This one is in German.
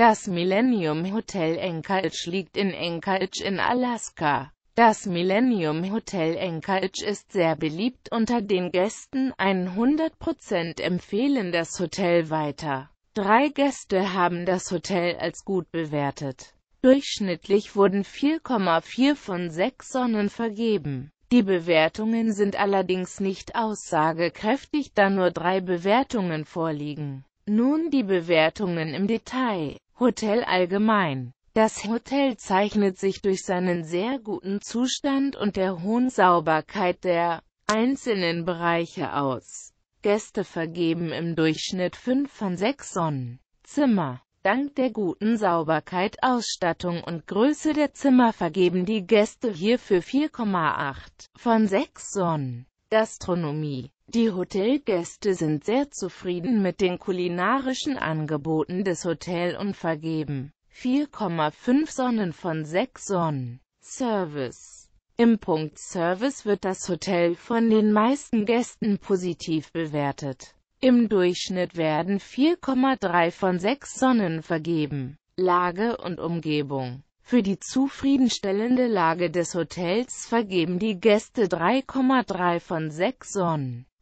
Das Millennium Hotel Anchorage liegt in Anchorage in Alaska. Das Millennium Hotel Anchorage ist sehr beliebt unter den Gästen, 100% empfehlen das Hotel weiter. Drei Gäste haben das Hotel als gut bewertet. Durchschnittlich wurden 4,4 von 6 Sonnen vergeben. Die Bewertungen sind allerdings nicht aussagekräftig, da nur drei Bewertungen vorliegen. Nun die Bewertungen im Detail. Hotel allgemein. Das Hotel zeichnet sich durch seinen sehr guten Zustand und der hohen Sauberkeit der einzelnen Bereiche aus. Gäste vergeben im Durchschnitt 5 von 6 Sonnenzimmer. Dank der guten Sauberkeit, Ausstattung und Größe der Zimmer vergeben die Gäste hierfür 4,8 von 6 Sonnen. Gastronomie die Hotelgäste sind sehr zufrieden mit den kulinarischen Angeboten des Hotels und vergeben 4,5 Sonnen von 6 Sonnen. Service Im Punkt Service wird das Hotel von den meisten Gästen positiv bewertet. Im Durchschnitt werden 4,3 von 6 Sonnen vergeben. Lage und Umgebung für die zufriedenstellende Lage des Hotels vergeben die Gäste 3,3 von 6 Sonnen.